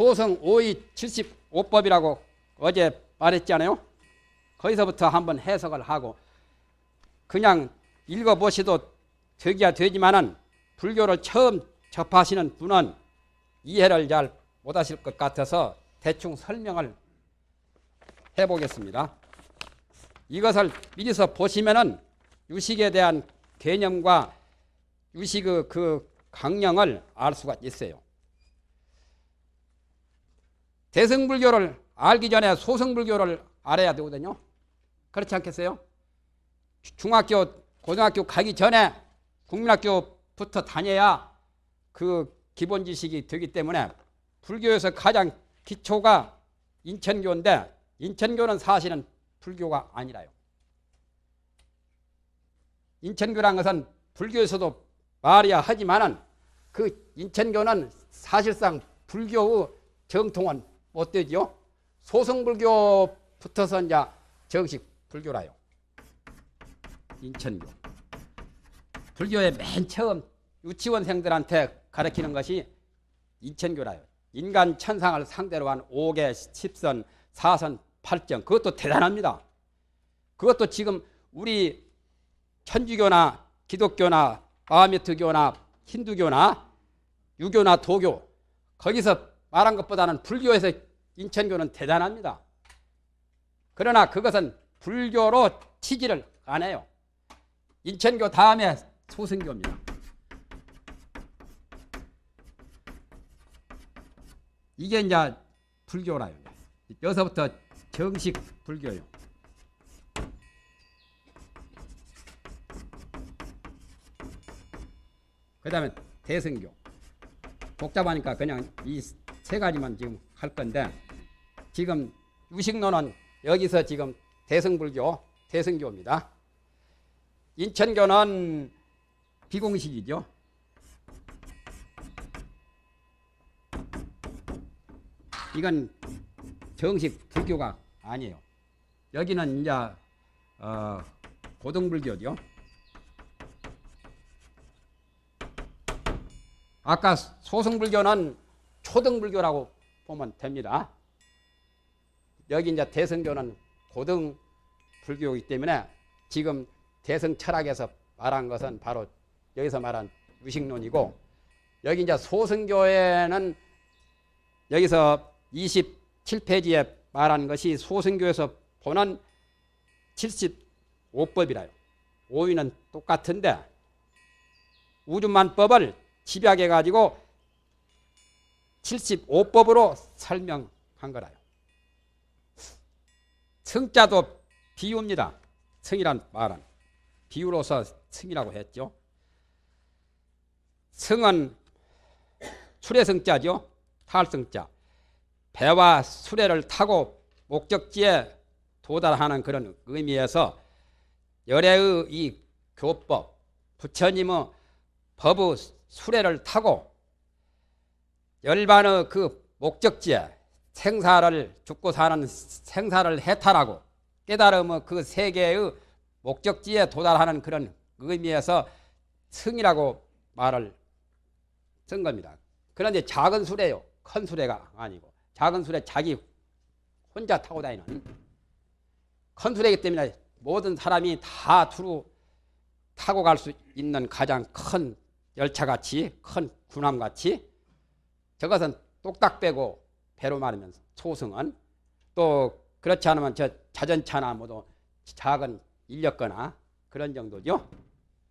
소성 5의 75법이라고 어제 말했잖아요. 거기서부터 한번 해석을 하고 그냥 읽어보시도 되기야 되지만은 불교를 처음 접하시는 분은 이해를 잘 못하실 것 같아서 대충 설명을 해보겠습니다. 이것을 미리서 보시면은 유식에 대한 개념과 유식의 그 강령을 알 수가 있어요. 대승불교를 알기 전에 소승불교를 알아야 되거든요. 그렇지 않겠어요? 중학교, 고등학교 가기 전에 국민학교부터 다녀야 그 기본 지식이 되기 때문에 불교에서 가장 기초가 인천교인데 인천교는 사실은 불교가 아니라요. 인천교란 것은 불교에서도 말이야 하지만은 그 인천교는 사실상 불교의 정통은 못 되죠. 소승불교 붙어서 이제 정식 불교라요. 인천교. 불교의 맨 처음 유치원생들한테 가르치는 것이 인천교라요. 인간 천상을 상대로 한 5개, 10선, 4선, 8정. 그것도 대단합니다. 그것도 지금 우리 천주교나 기독교나 바하메트교나 힌두교나 유교나 도교 거기서 말한 것보다는 불교에서 인천교는 대단합니다. 그러나 그것은 불교로 치기를 안 해요. 인천교 다음에 소승교입니다. 이게 이제 불교라요. 여기서부터 정식 불교요. 그 다음에 대승교. 복잡하니까 그냥 이세 가지만 지금 할 건데 지금 유식론은 여기서 지금 대승불교, 대승교입니다. 인천교는 비공식이죠. 이건 정식 불교가 아니에요. 여기는 이제 어, 고등불교죠. 아까 소승불교는 초등불교라고 보면 됩니다. 여기 이제 대승교는 고등불교이기 때문에 지금 대승 철학에서 말한 것은 바로 여기서 말한 유식론이고 여기 이제 소승교에는 여기서 27페이지에 말한 것이 소승교에서 보는 75법이라요. 5위는 똑같은데 우주만법을 집약해가지고 75법으로 설명한 거라요. 성자도 비유입니다. 성이란 말은 비유로서 성이라고 했죠. 성은 수레성자죠. 탈성자. 배와 수레를 타고 목적지에 도달하는 그런 의미에서 열애의 이 교법, 부처님의 법의 수레를 타고 열반의 그 목적지에 생사를 죽고 사는 생사를 해탈하고 깨달음의 그 세계의 목적지에 도달하는 그런 의미에서 승이라고 말을 쓴 겁니다. 그런데 작은 수레요. 큰 수레가 아니고 작은 수레 자기 혼자 타고 다니는 큰 수레이기 때문에 모든 사람이 다 두루 타고 갈 수 있는 가장 큰 열차같이 큰 군함같이 저것은 똑딱 빼고 배로 말하면 서 소승은 또 그렇지 않으면 저 자전차나 뭐도 작은 인력거나 그런 정도죠.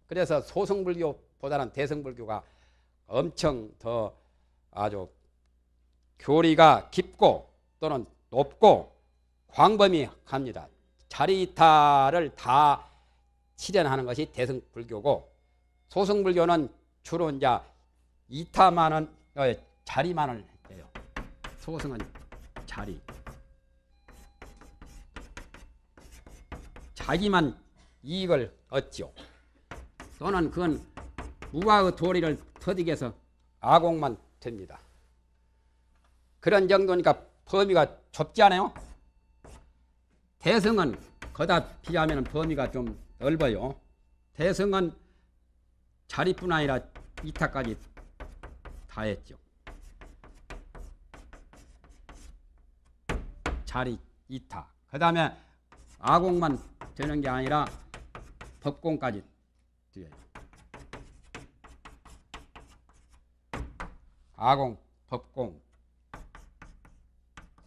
그래서 소승불교보다는 대승불교가 엄청 더 아주 교리가 깊고 또는 높고 광범위합니다. 자리타를 다 실현하는 것이 대승불교고 소승불교는 주로 이제 이타만은 어, 자리만을 해요. 소승은 자리. 자기만 이익을 얻지 또는 그건 무아의 도리를 터득해서 아공만 됩니다. 그런 정도니까 범위가 좁지 않아요? 대승은 거다 비하면 범위가 좀 넓어요. 대승은 자리뿐 아니라 이타까지 다 했죠. 자리 이타. 그 다음에 아공만 되는 게 아니라 법공까지 뒤에. 아공, 법공,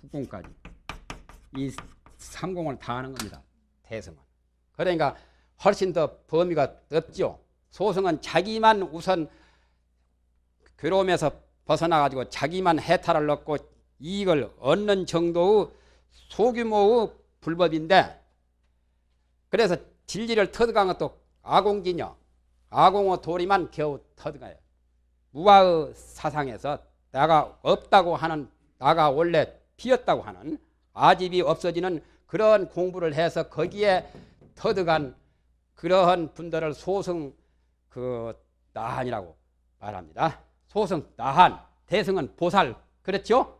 국공까지 이삼공을다 하는 겁니다. 대성은. 그러니까 훨씬 더 범위가 넓죠. 소승은 자기만 우선 괴로움에서 벗어나가지고 자기만 해탈을 얻고 이익을 얻는 정도의 소규모의 불법인데 그래서 진리를 터득한 것도 아공지녀 아공어 도리만 겨우 터득하여 무아의 사상에서 나가 없다고 하는 나가 원래 피었다고 하는 아집이 없어지는 그런 공부를 해서 거기에 터득한 그러한 분들을 소승 그 나한이라고 말합니다. 소승 나한 대승은 보살 그렇죠?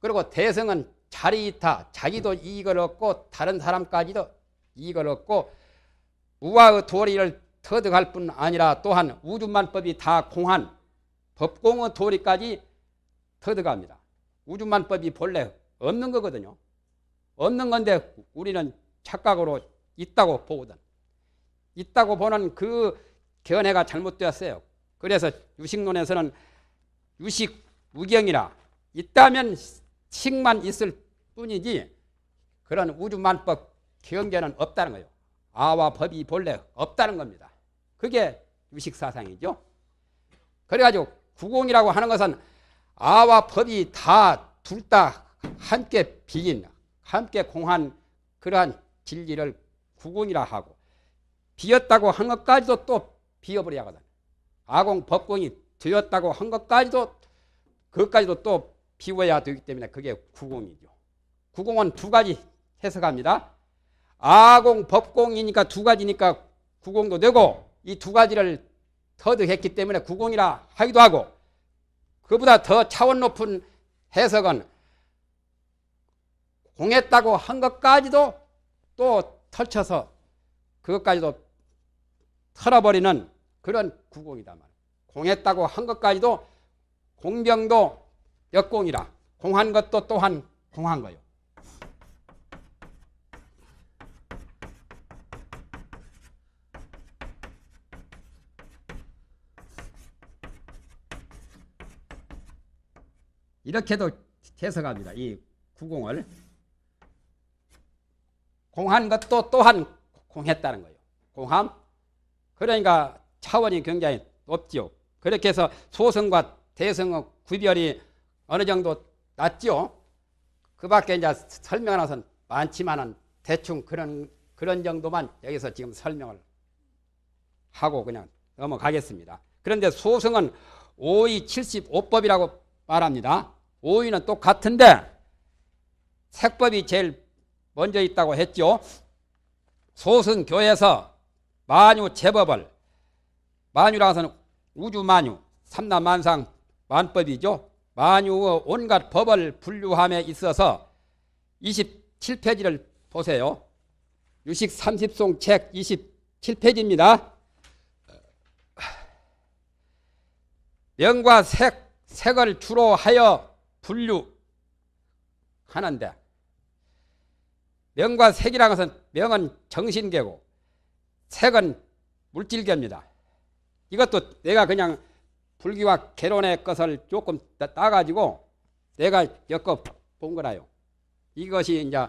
그리고 대승은 자리 있다. 자기도 이익을 얻고 다른 사람까지도 이익을 얻고 우아의 도리를 터득할 뿐 아니라 또한 우주만법이 다 공한 법공의 도리까지 터득합니다. 우주만법이 본래 없는 거거든요. 없는 건데 우리는 착각으로 있다고 보거든. 있다고 보는 그 견해가 잘못되었어요. 그래서 유식론에서는 유식 우경이라 있다면 식만 있을 뿐이지 그런 우주만법 경계는 없다는 거예요. 아와 법이 본래 없다는 겁니다. 그게 유식사상이죠. 그래가지고 구공이라고 하는 것은 아와 법이 다 둘다 함께 비인 함께 공한 그러한 진리를 구공이라 하고 비었다고 한 것까지도 또 비어버려야 하거든. 아공 법공이 되었다고 한 것까지도 그것까지도 또 비워야 되기 때문에 그게 구공이죠. 구공은 두 가지 해석합니다. 아공, 법공이니까 두 가지니까 구공도 되고 이 두 가지를 터득했기 때문에 구공이라 하기도 하고 그보다 더 차원 높은 해석은 공했다고 한 것까지도 또 털쳐서 그것까지도 털어버리는 그런 구공이다 말이에 공했다고 한 것까지도 공병도 역공이라 공한 것도 또한 공한 거요 이렇게도 해석합니다. 이 구공을 공한 것도 또한 공했다는 거예요. 공함. 그러니까 차원이 굉장히 높지요. 그렇게 해서 소성과 대성의 구별이 어느 정도 낮지요. 그 밖에 이제 설명하는 많지만은 대충 그런 그런 정도만 여기서 지금 설명을 하고 그냥 넘어가겠습니다. 그런데 소승은 오이 75법이라고 말합니다. 오이는 똑같은데 색법이 제일 먼저 있다고 했죠. 소승 교회에서 만유 제법을 만유라서는 우주 만유 삼남 만상 만법이죠. 만유의 온갖 법을 분류함에 있어서 27페이지를 보세요. 유식 30송 책 27페이지입니다. 명과 색 색을 주로 하여 분류하는데 명과 색이라는 것은 명은 정신계고 색은 물질계입니다. 이것도 내가 그냥 불기와 개론의 것을 조금 따가지고 내가 엮어 본 거라요. 이것이 이제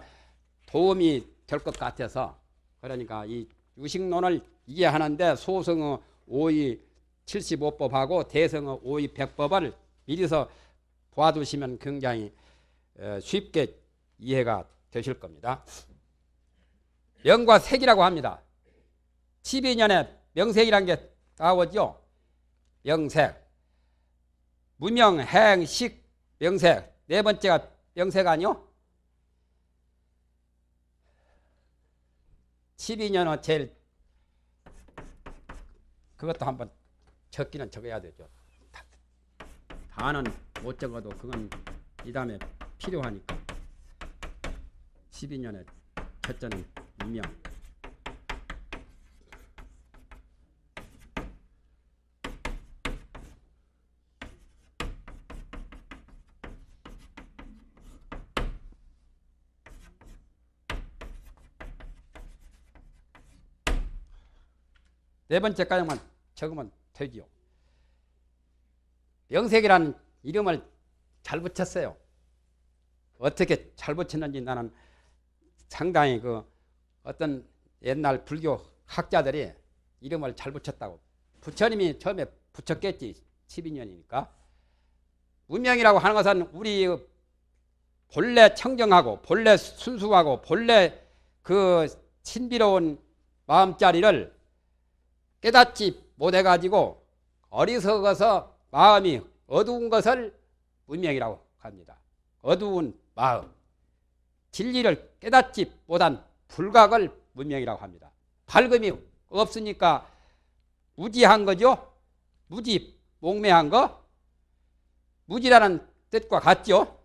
도움이 될 것 같아서 그러니까 이 유식론을 이해하는데 소승의 오이 75법하고 대성의 오이 100법을 미리서 봐두시면 굉장히 어, 쉽게 이해가 되실 겁니다. 명과 색이라고 합니다. 12년에 명색이란 게 나오죠. 명색. 무명, 행, 식, 명색. 네 번째가 명색 아니요? 12년은 제일 그것도 한번 적기는 적어야 되죠. 반은 못 적어도 그건 이 다음에 필요하니까 12년에 첫째는 이명 네 번째 가정만 적으면 되지요. 영색이라는 이름을 잘 붙였어요. 어떻게 잘 붙였는지 나는 상당히 그 어떤 옛날 불교 학자들이 이름을 잘 붙였다고. 부처님이 처음에 붙였겠지. 12년이니까. 운명이라고 하는 것은 우리 그 본래 청정하고 본래 순수하고 본래 그 신비로운 마음자리를 깨닫지 못해가지고 어리석어서 마음이 어두운 것을 문명이라고 합니다. 어두운 마음. 진리를 깨닫지 못한 불각을 문명이라고 합니다. 밝음이 없으니까 무지한 거죠. 무지, 몽매한 거. 무지라는 뜻과 같죠.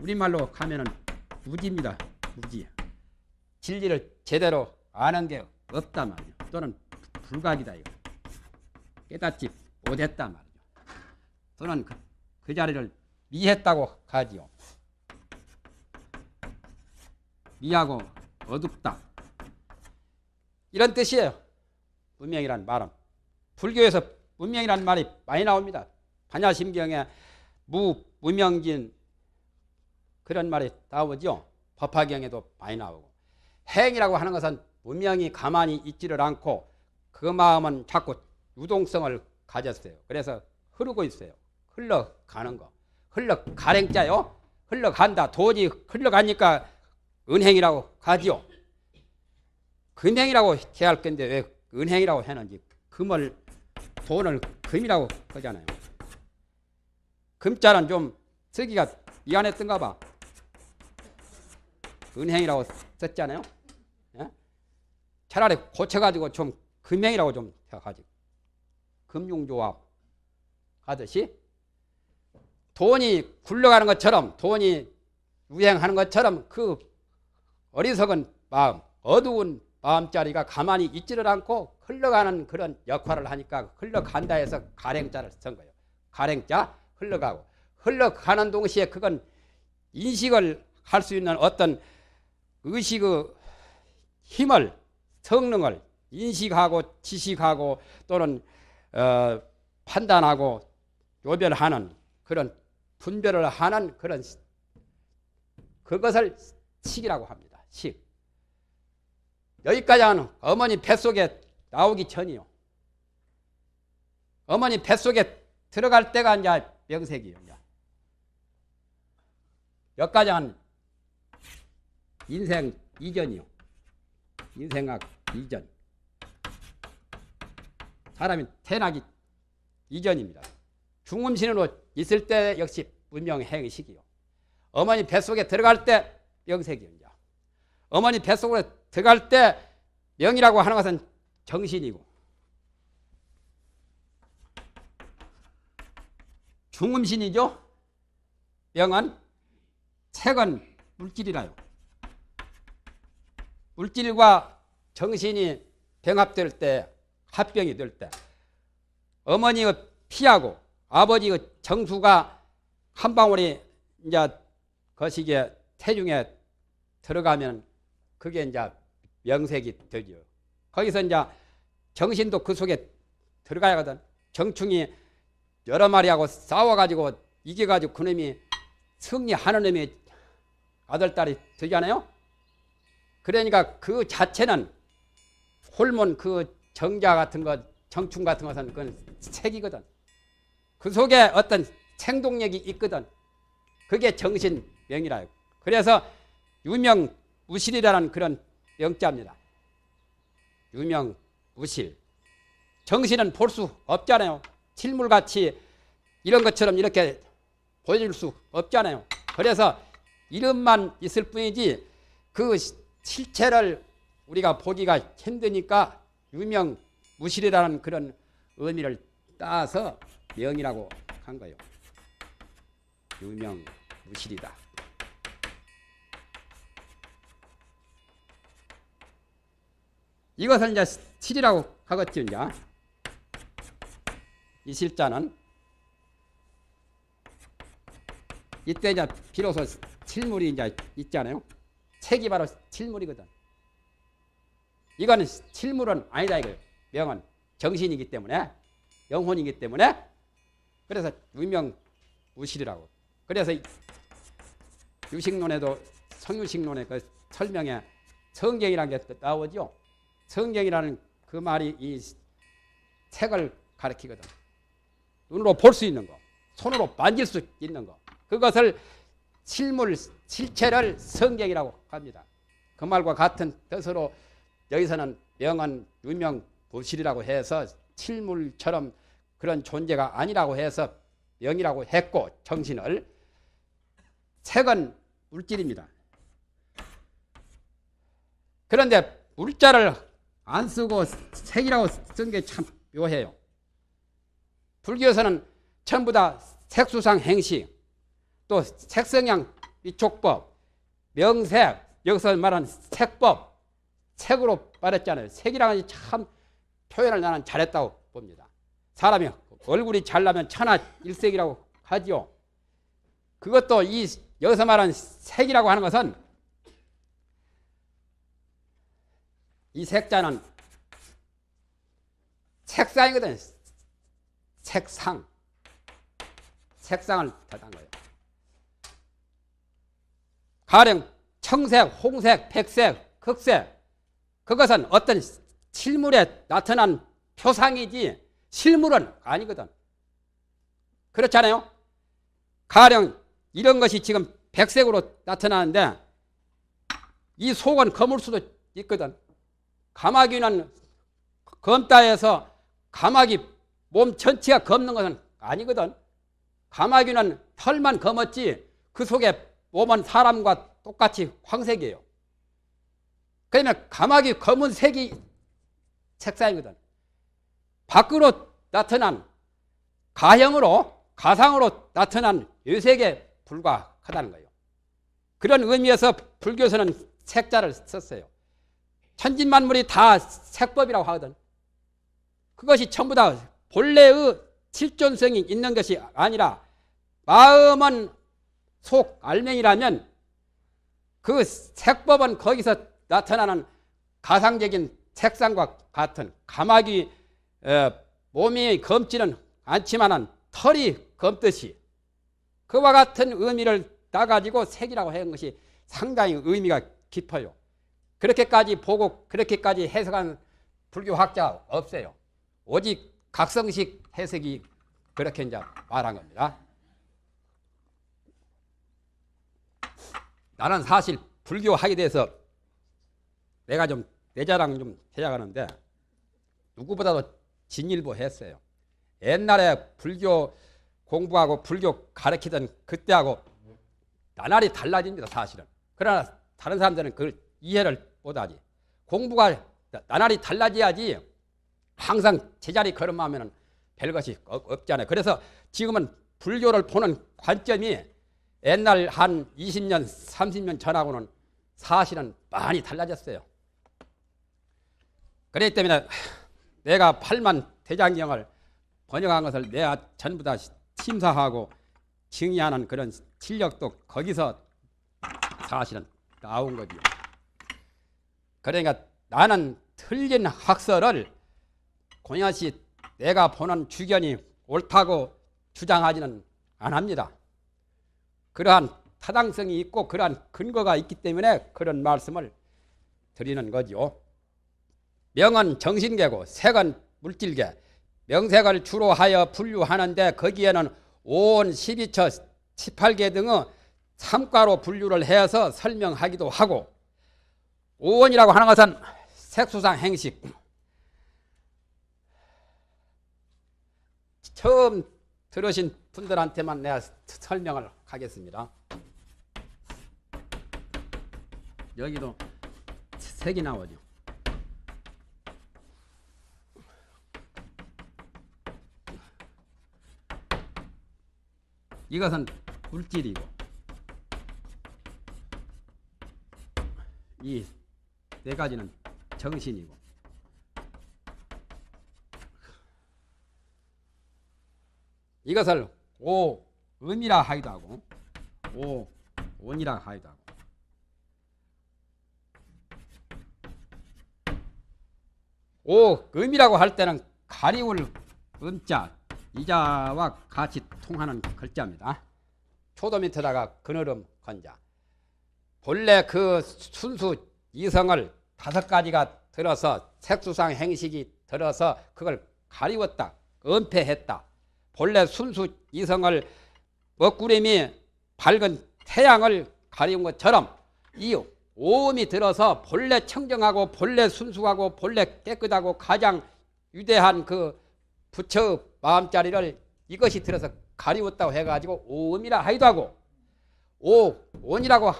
우리말로 하면은 무지입니다. 무지. 진리를 제대로 아는 게 없다 말이에요. 또는 불각이다 이거. 깨닫지 못했단 말이죠. 또는 그, 그 자리를 미했다고 하지요. 미하고 어둡다. 이런 뜻이에요. 문명이란 말은. 불교에서 문명이란 말이 많이 나옵니다. 반야심경에 무, 무명진 그런 말이 나오죠. 법화경에도 많이 나오고. 행이라고 하는 것은 무명이 가만히 있지를 않고 그 마음은 자꾸 유동성을 가졌어요. 그래서 흐르고 있어요. 흘러가는 거. 흘러가랭자요. 흘러간다. 돈이 흘러가니까 은행이라고 가지요. 금행이라고 해야 할 건데 왜 은행이라고 하는지 금을 돈을 금이라고 하잖아요. 금자는 좀 쓰기가 미안했던가 봐. 은행이라고 썼잖아요. 예? 차라리 고쳐가지고 좀 금행이라고 좀 해가지고. 금융조합 하듯이 돈이 굴러가는 것처럼 돈이 유행하는 것처럼 그 어리석은 마음, 어두운 마음자리가 가만히 있지를 않고 흘러가는 그런 역할을 하니까 흘러간다 해서 가랭자를 쓴 거예요. 가랭자 흘러가고 흘러가는 동시에 그건 인식을 할 수 있는 어떤 의식의 힘을 성능을 인식하고 지식하고 또는 어, 판단하고 요별하는 그런 분별을 하는 그런 그것을 식이라고 합니다. 식. 여기까지 하는 어머니 뱃속에 나오기 전이요. 어머니 뱃속에 들어갈 때가 이제 명색이요 여기까지 한 인생 이전이요. 인생학 이전. 사람인 태나기 이전입니다. 중음신으로 있을 때 역시 분명행식이요. 어머니 뱃속에 들어갈 때 명색이요. 어머니 뱃속으로 들어갈 때 명이라고 하는 것은 정신이고 중음신이죠. 명은 색은 물질이라요. 물질과 정신이 병합될 때 합병이 될 때 어머니가 피하고 아버지가 정수가 한 방울이 이제 거시기에 태중에 들어가면 그게 이제 명색이 되죠. 거기서 이제 정신도 그 속에 들어가야거든. 하 정충이 여러 마리하고 싸워가지고 이겨가지고 그놈이 승리하는 놈이 아들딸이 되잖아요. 그러니까 그 자체는 홀몬 그 정자 같은 것, 정충 같은 것은 그건 책이거든. 그 속에 어떤 생동력이 있거든. 그게 정신명이라요. 그래서 유명 무실이라는 그런 명자입니다. 유명 무실 정신은 볼 수 없잖아요. 실물같이 이런 것처럼 이렇게 보여줄 수 없잖아요. 그래서 이름만 있을 뿐이지 그 실체를 우리가 보기가 힘드니까 유명 무실이라는 그런 의미를 따서 명이라고 한 거예요. 유명 무실이다. 이것은 이제 실이라고 하겠죠, 이제. 이 실자는. 이때 이제 비로소 실물이 이제 있잖아요. 책이 바로 실물이거든. 이거는 실물은 아니다 이거예요. 명은 정신이기 때문에 영혼이기 때문에 그래서 유명 무실이라고 그래서 유식론에도 성유식론의 그 설명에 성경이라는 게 나오죠. 성경이라는 그 말이 이 책을 가리키거든. 눈으로 볼 수 있는 거, 손으로 만질 수 있는 거. 그것을 실물, 실체를 성경이라고 합니다. 그 말과 같은 뜻으로 여기서는 명은 유명 부실이라고 해서 칠물처럼 그런 존재가 아니라고 해서 명이라고 했고 정신을 색은 물질입니다. 그런데 물자를 안 쓰고 색이라고 쓴 게 참 묘해요. 불교에서는 전부 다 색수상 행시, 또 색성향 이촉법 명색, 여기서 말하는 색법, 색으로 말했잖아요. 색이라는 참 표현을 나는 잘했다고 봅니다. 사람이 얼굴이 잘나면 천하 일색이라고 하지요. 그것도 이 여기서 말하는 색이라고 하는 것은 이 색자는 색상이거든. 색상. 색상을 뜻한 거예요. 가령 청색, 홍색, 백색, 흑색 그것은 어떤 실물에 나타난 표상이지 실물은 아니거든. 그렇잖아요? 가령 이런 것이 지금 백색으로 나타나는데 이 속은 검을 수도 있거든. 가마귀는 검다에서 가마귀 몸 전체가 검는 것은 아니거든. 가마귀는 털만 검었지 그 속에 몸은 사람과 똑같이 황색이에요. 그러면 그러니까 가마귀 검은색이 책상이거든 밖으로 나타난 가형으로 가상으로 나타난 요색에 불과하다는 거예요. 그런 의미에서 불교에서는 색자를 썼어요. 천진만물이 다 색법이라고 하거든. 그것이 전부 다 본래의 실존성이 있는 것이 아니라 마음은 속 알맹이라면 그 색법은 거기서 나타나는 가상적인 색상과 같은 가마귀 어, 몸이 검지는 않지만은 털이 검듯이 그와 같은 의미를 따가지고 색이라고 하는 것이 상당히 의미가 깊어요. 그렇게까지 보고 그렇게까지 해석한 불교학자 없어요. 오직 각성식 해석이 그렇게 이제 말한 겁니다. 나는 사실 불교학에 대해서 내가 좀 내 자랑 좀 해야하는데 누구보다도 진일보 했어요. 옛날에 불교 공부하고 불교 가르치던 그때하고 나날이 달라집니다 사실은. 그러나 다른 사람들은 그걸 이해를 못하지. 공부가 나날이 달라져야지 항상 제자리 걸음하면 별것이 없잖아요. 그래서 지금은 불교를 보는 관점이 옛날 한 20년, 30년 전하고는 사실은 많이 달라졌어요. 그렇기 때문에 내가 팔만 대장경을 번역한 것을 내가 전부 다 심사하고 증의하는 그런 실력도 거기서 사실은 나온 거지요. 그러니까 나는 틀린 학설을 공연시 내가 보는 주견이 옳다고 주장하지는 안합니다. 그러한 타당성이 있고 그러한 근거가 있기 때문에 그런 말씀을 드리는 거지요 명은 정신계고 색은 물질계 명색을 주로 하여 분류하는데 거기에는 5원, 12처, 18개 등의 참가로 분류를 해서 설명하기도 하고 5원이라고 하는 것은 색수상 행식 처음 들으신 분들한테만 내가 설명을 하겠습니다 여기도 색이 나오죠 이것은 굴질이고 이 네 가지는 정신이고 이것을 오음이라 하기도 하고 오온이라 하기도 하고 오음이라고 할 때는 가리울 음자 이자와 같이 통하는 글자입니다. 초도 밑에다가 그늘음 건자. 본래 그 순수 이성을 다섯 가지가 들어서 색수상 행식이 들어서 그걸 가리웠다. 은폐했다. 본래 순수 이성을 먹구름이 밝은 태양을 가리운 것처럼 이 오음이 들어서 본래 청정하고 본래 순수하고 본래 깨끗하고 가장 위대한 그 부처 마음자리를 이것이 들어서 가리웠다고 해가지고 오음이라 하기도 하고 오 온이라고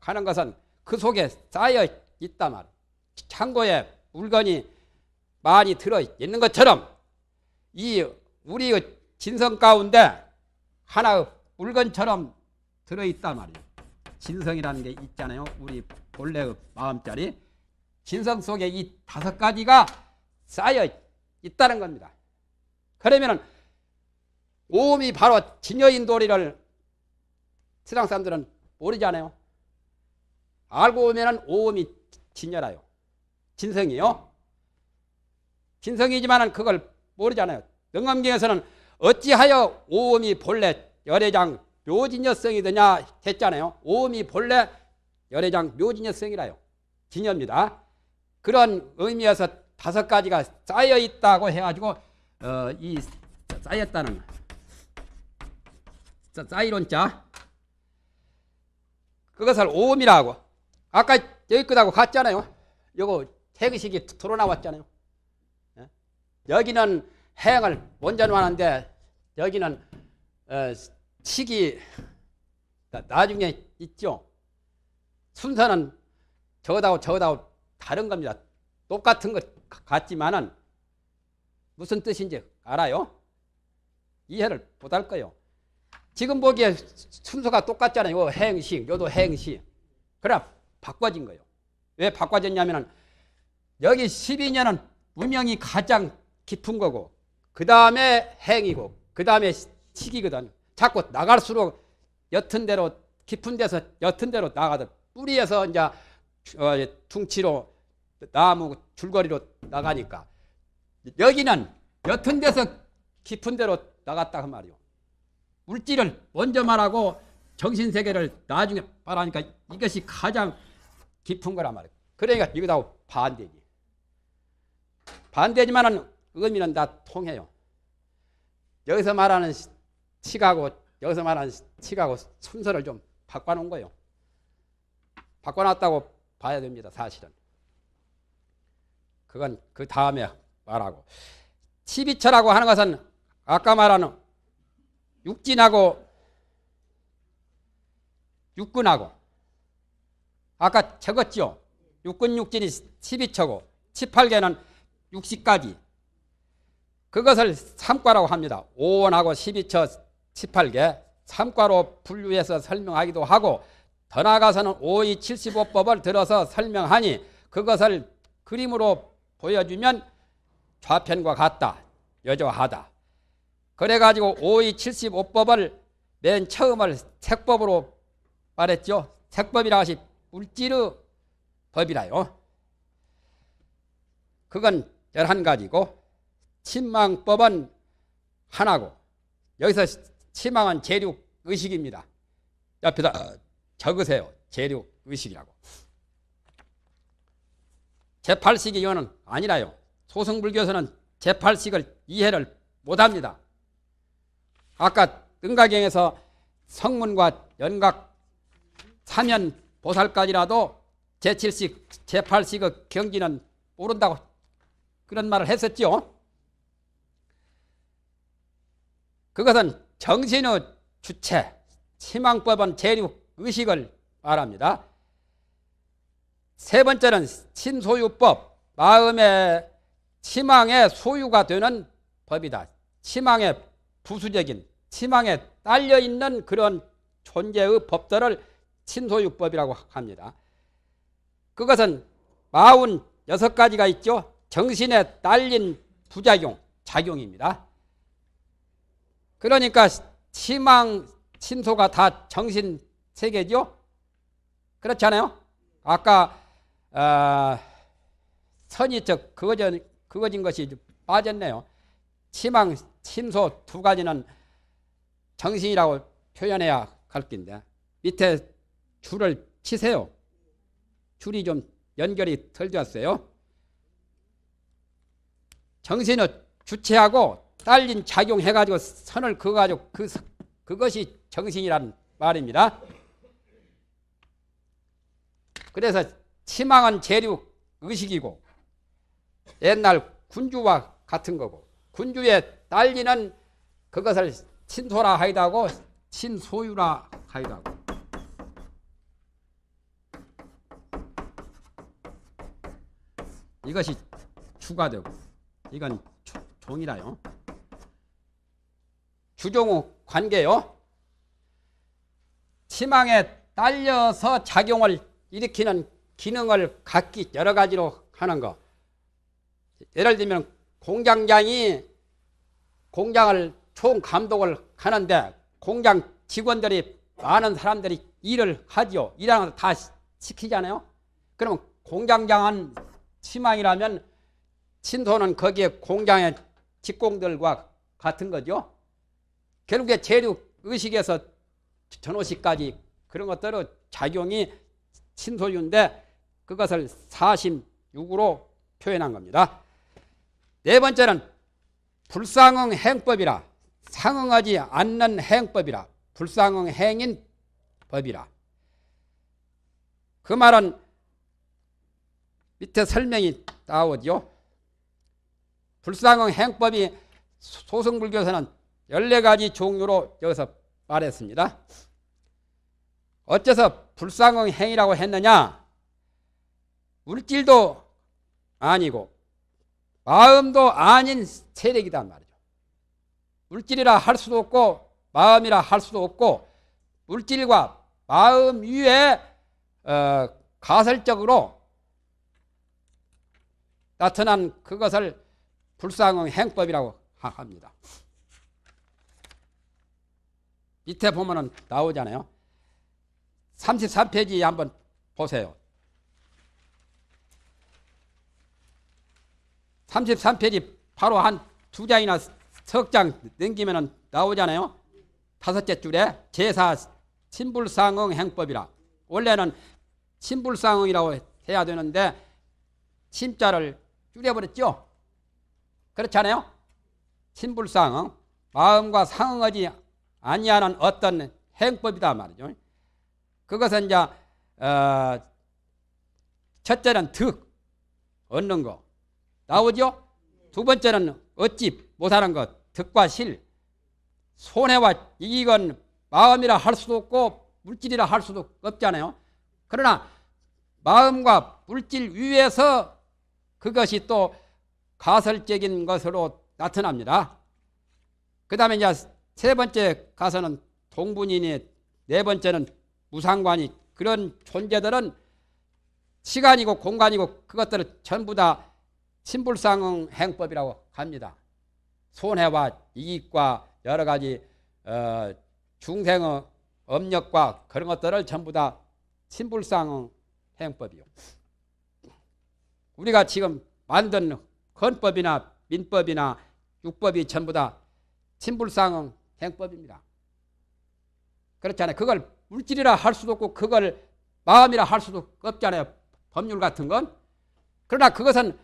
하는 것은 그 속에 쌓여 있단 말. 창고에 물건이 많이 들어 있는 것처럼 이 우리의 그 진성 가운데 하나의 물건처럼 들어 있단 말이에요. 진성이라는 게 있잖아요. 우리 본래의 그 마음자리. 진성 속에 이 다섯 가지가 쌓여 있다는 겁니다. 그러면 은 오음이 바로 진여인 도리를 세상 사람들은 모르잖아요. 알고 오면 오음이 진여라요. 진성이요. 진성이지만 은 그걸 모르잖아요. 능엄경에서는 어찌하여 오음이 본래 열애장 묘진여성이 되냐 했잖아요. 오음이 본래 열애장 묘진여성이라요. 진여입니다. 그런 의미에서 다섯 가지가 쌓여 있다고 해가지고 어, 이 쌓였다는 짜이론자 그것을 오음이라 고 아까 여기 끝하고 같잖아요. 요거 태그식이 들어 나왔잖아요. 예? 여기는 행을 원전로 하는데 여기는 어, 식이 나중에 있죠. 순서는 저다고 저다고 다른 겁니다. 똑같은 것 같지만은 무슨 뜻인지 알아요? 이해를 못할 거요 지금 보기에 순서가 똑같잖아요. 행시, 요도 행시. 그러 바꿔진 거요왜 바꿔졌냐면 여기 12년은 분명히 가장 깊은 거고 그 다음에 행이고 그 다음에 식이거든. 자꾸 나갈수록 옅은 대로 깊은 데서 옅은 대로 나가든 뿌리에서 이제 어, 예, 퉁치로 나무 줄거리로 나가니까 여기는 옅은 데서 깊은 데로 나갔다 그 말이요. 물질을 먼저 말하고 정신세계를 나중에 말하니까 이것이 가장 깊은 거란 말이에요. 그러니까 이거다 반대지. 반대지만은 의미는 다 통해요. 여기서 말하는 치하고 여기서 말하는 치하고 순서를 좀 바꿔놓은 거예요. 바꿔놨다고 봐야 됩니다. 사실은. 그건 그 다음에 말하고 치비처라고 하는 것은 아까 말하는 육진하고 육근하고 아까 적었죠. 육근 육진이 치비처고1팔개는육식까지 그것을 3과라고 합니다. 5원하고 12처 18개 3과로 분류해서 설명하기도 하고 더 나아가서는 5이 75법을 들어서 설명하니 그것을 그림으로 보여주면 좌편과 같다. 여조 하다. 그래가지고 오이 75법을 맨 처음을 색법으로 말했죠. 색법이라 하시 물질의 법이라요. 그건 11가지고 침망법은 하나고 여기서 침망은 재륙 의식입니다. 옆에다 아. 적으세요. 재륙 의식이라고. 제8식이 이는 아니라요. 소승불교에서는 제팔식을 이해를 못합니다. 아까 등가경에서 성문과 연각 사면 보살까지라도 제7식, 제8식의 경지는 모른다고 그런 말을 했었지요. 그것은 정신의 주체, 희망법은 재류 의식을 말합니다. 세 번째는 신소유법, 마음의 치망의 소유가 되는 법이다. 치망의 부수적인 치망에 딸려 있는 그런 존재의 법들을 친소유법이라고 합니다. 그것은 46가지가 있죠. 정신에 딸린 부작용, 작용입니다. 그러니까 치망, 친소가 다 정신 세계죠. 그렇잖아요. 아까 어, 선의적 거전 그거진 것이 빠졌네요. 치망, 침소 두 가지는 정신이라고 표현해야 갈 긴데 밑에 줄을 치세요. 줄이 좀 연결이 덜되어요 정신의 주체하고 딸린 작용해가지고 선을 그어가지고 그, 그것이 정신이라는 말입니다. 그래서 치망은 재류 의식이고 옛날 군주와 같은 거고 군주의 딸리는 그것을 친소라 하이다고 친소유라 하이다고 이것이 추가되고 이건 종이라요. 주종우 관계요. 치망에 딸려서 작용을 일으키는 기능을 갖기 여러 가지로 하는 거. 예를 들면 공장장이 공장을 총 감독을 하는데 공장 직원들이 많은 사람들이 일을 하죠. 일하는 다 시키잖아요. 그러면 공장장한 희망이라면 친손은 거기에 공장의 직공들과 같은 거죠. 결국에 재료 의식에서 전호식까지 그런 것들의 작용이 친소유인데 그것을 46으로 표현한 겁니다. 네 번째는 불상응 행법이라 상응하지 않는 행법이라 불상응 행인 법이라 그 말은 밑에 설명이 나오죠 불상응 행법이 소승불교에서는 14가지 종류로 여기서 말했습니다 어째서 불상응 행이라고 했느냐 물질도 아니고 마음도 아닌 세력이단 말이죠. 물질이라 할 수도 없고 마음이라 할 수도 없고 물질과 마음 위에 어, 가설적으로 나타난 그것을 불상응 행법이라고 합니다. 밑에 보면 나오잖아요. 33페이지 한번 보세요. 33페이지 바로 한 두 장이나 석 장 넘기면 나오잖아요. 다섯째 줄에 제사 신불상응 행법이라. 원래는 신불상응이라고 해야 되는데 심자를 줄여버렸죠. 그렇지않아요 신불상응 마음과 상응하지 아니하는 어떤 행법이다 말이죠. 그것은 이제 어, 첫째는 득 얻는 거. 나오죠? 두 번째는 어찌 못하는 것, 득과 실, 손해와 이익은 마음이라 할 수도 없고 물질이라 할 수도 없잖아요. 그러나 마음과 물질 위에서 그것이 또 가설적인 것으로 나타납니다. 그 다음에 이제 세 번째 가서는 동분이니 네 번째는 무상관이 그런 존재들은 시간이고 공간이고 그것들을 전부 다 친불상응 행법이라고 합니다. 손해와 이익과 여러 가지 어, 중생의 업력과 그런 것들을 전부 다 친불상응 행법이요. 우리가 지금 만든 헌법이나 민법이나 육법이 전부 다 친불상응 행법입니다. 그렇잖아요. 그걸 물질이라 할 수도 없고 그걸 마음이라 할 수도 없잖아요. 법률 같은 건. 그러나 그것은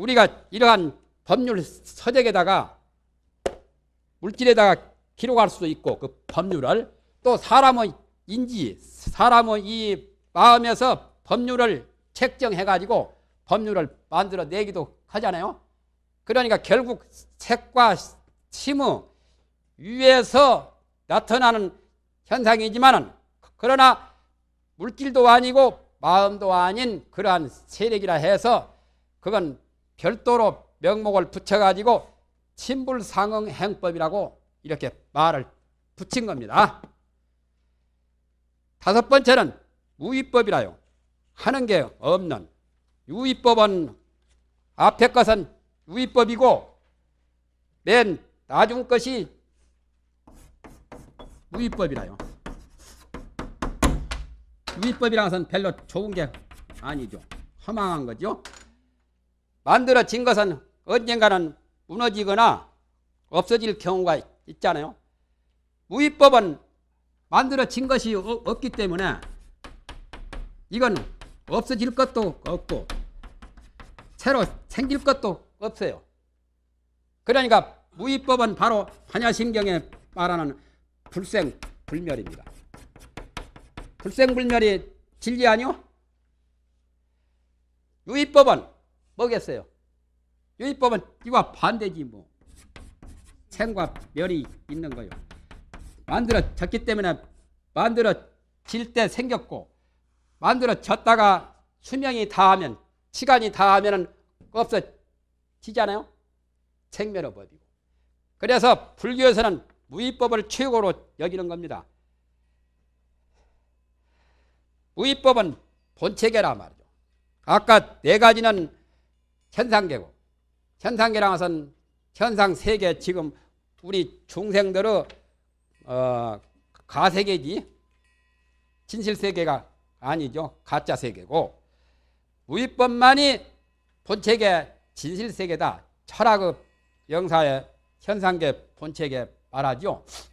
우리가 이러한 법률 서적에다가 물질에다가 기록할 수도 있고 그 법률을 또 사람의 인지 사람의 이 마음에서 법률을 책정해 가지고 법률을 만들어 내기도 하잖아요. 그러니까 결국 색과 심의 위에서 나타나는 현상이지만은 그러나 물질도 아니고 마음도 아닌 그러한 세력이라 해서 그건 별도로 명목을 붙여가지고 친불상응행법이라고 이렇게 말을 붙인 겁니다. 다섯 번째는 우위법이라요. 하는 게 없는. 우위법은 앞에 것은 우위법이고 맨 나중 것이 우위법이라요. 우위법이라는 별로 좋은 게 아니죠. 허망한 거죠. 만들어진 것은 언젠가는 무너지거나 없어질 경우가 있잖아요. 무위법은 만들어진 것이 없기 때문에 이건 없어질 것도 없고 새로 생길 것도 없어요. 그러니까 무위법은 바로 반야심경에 말하는 불생불멸입니다. 불생불멸이 진리 아니요? 유의법은 뭐겠어요? 유의법은 이와 반대지 뭐. 생과 멸이 있는 거요. 만들어졌기 때문에 만들어질 때 생겼고 만들어졌다가 수명이 다하면 시간이 다하면 없어지잖아요. 생멸의 법이고. 그래서 불교에서는 무의법을 최고로 여기는 겁니다. 무의법은 본체계라 말이죠. 아까 네 가지는 현상계고 현상계랑 해서는 현상 세계 지금 우리 중생들의 어, 가세계지 진실 세계가 아니죠 가짜 세계고 우위법만이 본체계 진실 세계다 철학의 영사의 현상계 본체계 말하죠